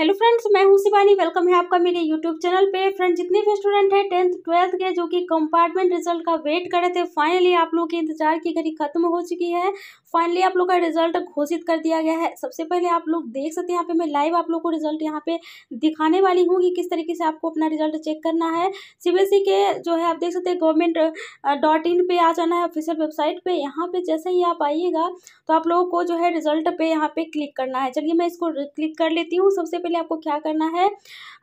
hello friends मैं हूं Shivani welcome है आपका मेरे यूट्यूब चैनल पे फ्रेंड जितने भी स्टूडेंट हैं टेंथ ट्वेल्थ के जो कि कंपार्टमेंट रिजल्ट का वेट कर रहे थे फाइनली आप लोग के इंतजार की घड़ी खत्म हो चुकी है फाइनली आप लोग का रिजल्ट घोषित कर दिया गया है सबसे पहले आप लोग देख सकते हैं यहाँ पे मैं लाइव आप लोग को रिजल्ट यहाँ पे दिखाने वाली हूँ कि किस तरीके से आपको अपना रिजल्ट चेक करना है सी के जो है आप देख सकते हैं गवर्नमेंट डॉट इन पर आ जाना है ऑफिशियल वेबसाइट पर यहाँ पर जैसे ही आप आइएगा तो आप लोगों को जो है रिजल्ट पे यहाँ पे क्लिक करना है चलिए मैं इसको क्लिक कर लेती हूँ सबसे लिए आपको क्या करना है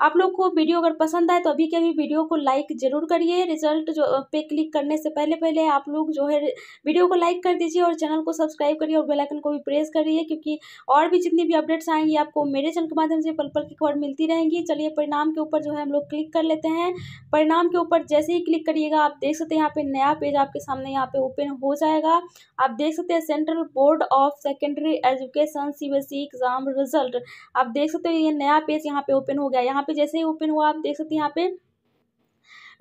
आप लोग को वीडियो अगर पसंद आए तो अभी के अभी वीडियो को लाइक ज़रूर करिए रिजल्ट जो पे क्लिक करने से पहले पहले आप लोग जो है वीडियो को लाइक कर दीजिए और चैनल को सब्सक्राइब करिए और बेलाइकन को भी प्रेस करिए क्योंकि और भी जितनी भी अपडेट्स आएंगे आपको मेरे चैनल के माध्यम से पल पल की खबर मिलती रहेंगी चलिए परिणाम के ऊपर जो है हम लोग क्लिक कर लेते हैं परिणाम के ऊपर जैसे ही क्लिक करिएगा आप देख सकते हैं यहाँ पे नया पेज आपके सामने यहाँ पे ओपन हो जाएगा आप देख सकते हैं central board of secondary education C exam result आप देख सकते हो ये नया पेज यहाँ पे ओपन हो गया यहाँ पे जैसे ही ओपन हुआ आप देख सकते हैं यहाँ पे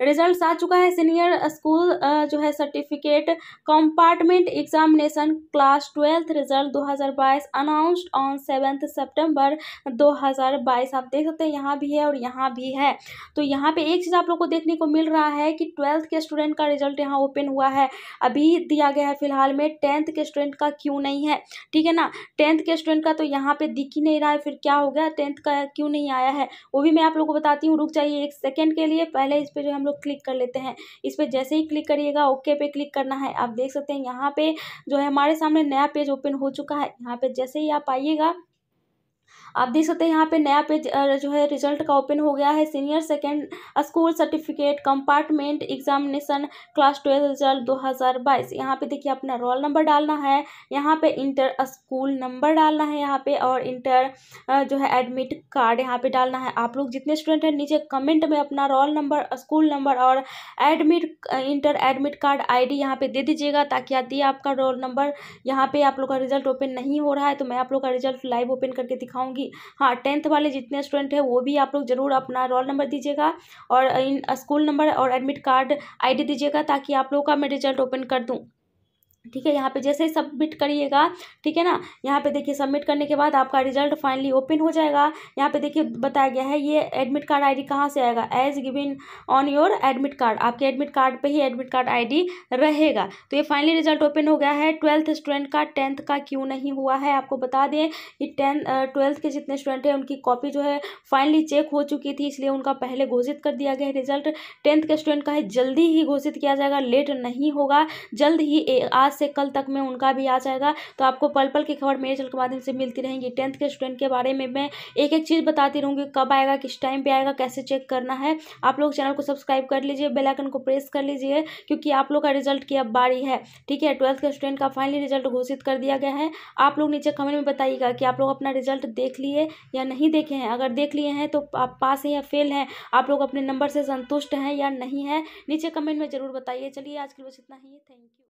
रिजल्ट आ चुका है सीनियर स्कूल जो है certificate compartment examination class twelfth result 2022 announced on seventh September 2022 आप देख सकते हैं यहाँ भी है और यहाँ भी है तो यहाँ पे एक चीज़ आप लोग को देखने को मिल रहा है कि ट्वेल्थ के स्टूडेंट का रिजल्ट यहाँ ओपन हुआ है अभी दिया गया है फिलहाल में टेंथ के स्टूडेंट का क्यों नहीं है ठीक है ना टेंथ के स्टूडेंट का तो यहाँ पर दिख ही नहीं रहा है फिर क्या हो गया टेंथ का क्यों नहीं आया है वो भी मैं आप लोग को बताती हूँ रुक जाइए एक सेकेंड के लिए पहले इस पर जो हम लोग क्लिक कर लेते हैं इस पर जैसे ही क्लिक करिएगा ओके पे क्लिक करना है आप देख सकते हैं यहाँ पे जो है हमारे सामने नया पेज ओपन हो चुका है यहाँ पे जैसे ही आप आइएगा आप देख सकते हैं यहाँ पे नया पेज जो है रिजल्ट का ओपन हो गया है senior second school certificate compartment examination class twelve result दो हज़ार बाईस यहाँ पे देखिए अपना रोल नंबर डालना है यहाँ पे इंटर स्कूल नंबर डालना है यहाँ पे और इंटर जो है एडमिट कार्ड यहाँ पे डालना है आप लोग जितने स्टूडेंट हैं नीचे कमेंट में अपना रोल नंबर स्कूल नंबर और admit inter admit card I D यहाँ पे दे दीजिएगा ताकि आती आपका रोल नंबर यहाँ पर आप लोग का रिजल्ट ओपन नहीं हो रहा है तो मैं आप लोग का रिजल्ट लाइव ओपन करके दिखाऊँ दिखाऊंगी हाँ टेंथ वाले जितने स्टूडेंट हैं वो भी आप लोग ज़रूर अपना रोल नंबर दीजिएगा और इन स्कूल नंबर और एडमिट कार्ड आईडी दीजिएगा ताकि आप लोगों का मैं रिजल्ट ओपन कर दूँ ठीक है यहाँ पे जैसे ही सबमिट करिएगा ठीक है ना यहाँ पे देखिए सबमिट करने के बाद आपका रिजल्ट फाइनली ओपन हो जाएगा यहाँ पे देखिए बताया गया है ये एडमिट कार्ड आईडी कहाँ से आएगा as given on your admit card आपके एडमिट कार्ड पे ही एडमिट कार्ड आईडी रहेगा तो ये फाइनली रिजल्ट ओपन हो गया है ट्वेल्थ स्टूडेंट का टेंथ का क्यों नहीं हुआ है आपको बता दें कि टेंथ ट्वेल्थ के जितने स्टूडेंट हैं उनकी कॉपी जो है फाइनली चेक हो चुकी थी इसलिए उनका पहले घोषित कर दिया गया है रिजल्ट टेंथ के स्टूडेंट का है जल्दी ही घोषित किया जाएगा लेट नहीं होगा जल्द ही आज से कल तक में उनका भी आ जाएगा तो आपको पल पल की खबर मेरे चैनल के माध्यम से मिलती रहेंगी टेंथ के स्टूडेंट के बारे में मैं एक एक चीज़ बताती रहूँगी कब आएगा किस टाइम पर आएगा कैसे चेक करना है आप लोग चैनल को सब्सक्राइब कर लीजिए बेलाइकन को प्रेस कर लीजिए क्योंकि आप लोग का रिजल्ट की अब बारी है ठीक है ट्वेल्थ के स्टूडेंट का फाइनली रिजल्ट घोषित कर दिया गया है आप लोग नीचे कमेंट में बताइएगा कि आप लोग अपना रिजल्ट देख लिए या नहीं देखे हैं अगर देख लिए हैं तो आप पास हैं या फेल हैं आप लोग अपने नंबर से संतुष्ट हैं या नहीं है नीचे कमेंट में ज़रूर बताइए चलिए आज के लिए बस इतना ही थैंक यू